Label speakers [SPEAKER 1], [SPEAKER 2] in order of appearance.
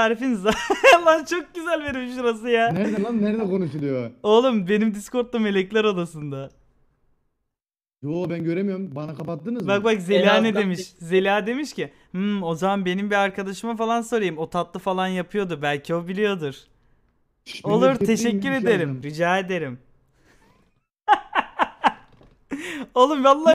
[SPEAKER 1] Tarifiniz lan çok güzel verim şurası ya. Nerede lan nerede
[SPEAKER 2] konuşuluyor?
[SPEAKER 1] Oğlum benim
[SPEAKER 3] Discord'da melekler odasında.
[SPEAKER 1] Yo ben göremiyorum. Bana kapattınız Bak mı? bak
[SPEAKER 3] bak Zela ne Elazığ'dan demiş? Zela demiş ki hmm, o zaman benim bir arkadaşıma falan sorayım. O tatlı falan yapıyordu. Belki o biliyordur. Şşş, Olur teşekkür şey ederim. Rica ederim.
[SPEAKER 4] Oğlum vallahi